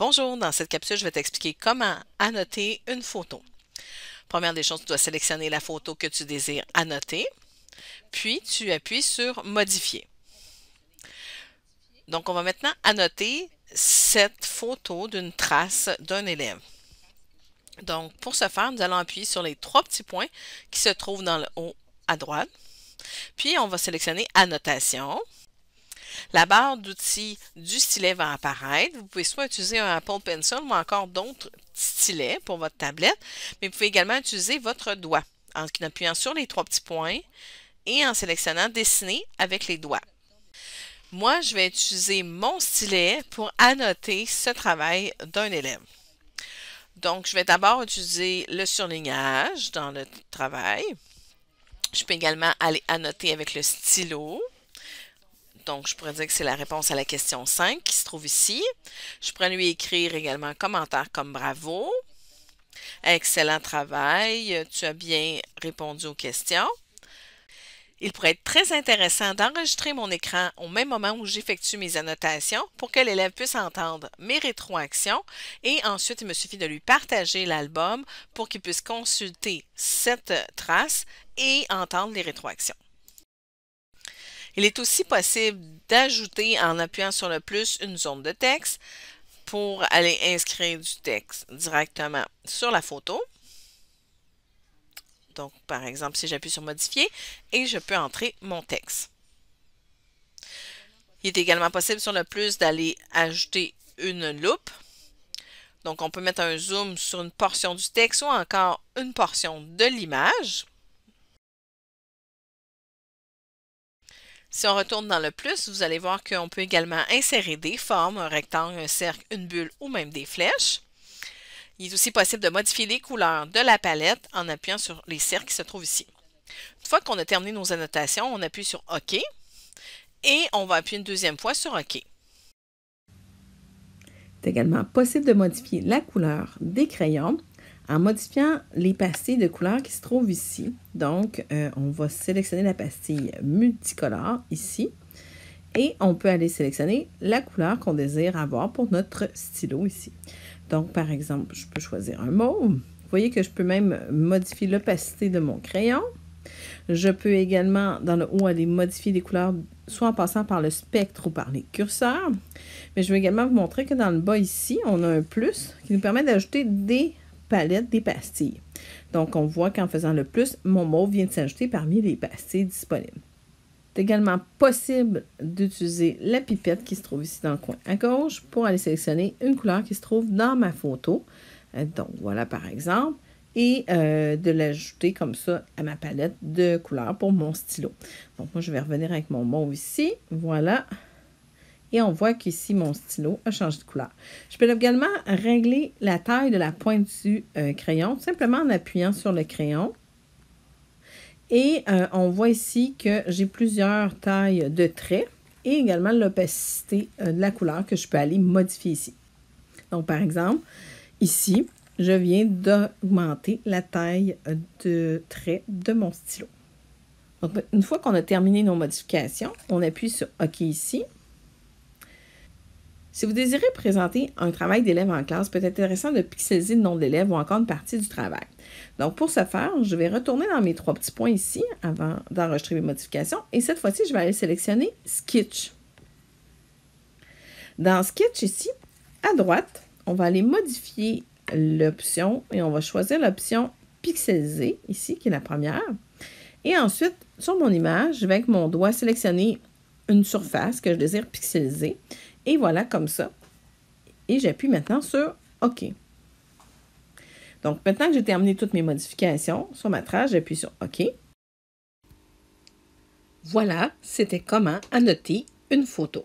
Bonjour, dans cette capsule, je vais t'expliquer comment annoter une photo. Première des choses, tu dois sélectionner la photo que tu désires annoter, puis tu appuies sur Modifier. Donc, on va maintenant annoter cette photo d'une trace d'un élève. Donc, pour ce faire, nous allons appuyer sur les trois petits points qui se trouvent dans le haut à droite. Puis, on va sélectionner Annotation. La barre d'outils du stylet va apparaître. Vous pouvez soit utiliser un Apple Pencil ou encore d'autres stylets pour votre tablette, mais vous pouvez également utiliser votre doigt en appuyant sur les trois petits points et en sélectionnant dessiner avec les doigts. Moi, je vais utiliser mon stylet pour annoter ce travail d'un élève. Donc, je vais d'abord utiliser le surlignage dans le travail. Je peux également aller annoter avec le stylo. Donc, je pourrais dire que c'est la réponse à la question 5 qui se trouve ici. Je pourrais lui écrire également un commentaire comme bravo. Excellent travail, tu as bien répondu aux questions. Il pourrait être très intéressant d'enregistrer mon écran au même moment où j'effectue mes annotations pour que l'élève puisse entendre mes rétroactions et ensuite il me suffit de lui partager l'album pour qu'il puisse consulter cette trace et entendre les rétroactions. Il est aussi possible d'ajouter en appuyant sur le plus une zone de texte pour aller inscrire du texte directement sur la photo. Donc, par exemple, si j'appuie sur Modifier et je peux entrer mon texte. Il est également possible sur le plus d'aller ajouter une loupe. Donc, on peut mettre un zoom sur une portion du texte ou encore une portion de l'image. Si on retourne dans le plus, vous allez voir qu'on peut également insérer des formes, un rectangle, un cercle, une bulle ou même des flèches. Il est aussi possible de modifier les couleurs de la palette en appuyant sur les cercles qui se trouvent ici. Une fois qu'on a terminé nos annotations, on appuie sur OK et on va appuyer une deuxième fois sur OK. C'est également possible de modifier la couleur des crayons en modifiant les pastilles de couleurs qui se trouvent ici, donc euh, on va sélectionner la pastille multicolore ici et on peut aller sélectionner la couleur qu'on désire avoir pour notre stylo ici. Donc par exemple, je peux choisir un mot. Vous voyez que je peux même modifier l'opacité de mon crayon. Je peux également, dans le haut, aller modifier les couleurs, soit en passant par le spectre ou par les curseurs. Mais je vais également vous montrer que dans le bas ici, on a un plus qui nous permet d'ajouter des palette des pastilles. Donc, on voit qu'en faisant le plus, mon mauve vient de s'ajouter parmi les pastilles disponibles. C'est également possible d'utiliser la pipette qui se trouve ici dans le coin à gauche pour aller sélectionner une couleur qui se trouve dans ma photo. Euh, donc, voilà par exemple et euh, de l'ajouter comme ça à ma palette de couleurs pour mon stylo. Donc, moi, je vais revenir avec mon mauve ici. Voilà. Et on voit qu'ici, mon stylo a changé de couleur. Je peux également régler la taille de la pointe du euh, crayon, simplement en appuyant sur le crayon. Et euh, on voit ici que j'ai plusieurs tailles de traits et également l'opacité euh, de la couleur que je peux aller modifier ici. Donc, par exemple, ici, je viens d'augmenter la taille de trait de mon stylo. une fois qu'on a terminé nos modifications, on appuie sur OK ici si vous désirez présenter un travail d'élève en classe, peut-être intéressant de pixeliser le nom de l'élève ou encore une partie du travail. Donc, pour ce faire, je vais retourner dans mes trois petits points ici avant d'enregistrer mes modifications. Et cette fois-ci, je vais aller sélectionner Sketch. Dans Sketch ici, à droite, on va aller modifier l'option et on va choisir l'option pixeliser ici, qui est la première. Et ensuite, sur mon image, je vais avec mon doigt sélectionner une surface que je désire pixeliser et voilà comme ça. Et j'appuie maintenant sur OK. Donc, maintenant que j'ai terminé toutes mes modifications sur ma trace, j'appuie sur OK. Voilà, c'était comment annoter une photo.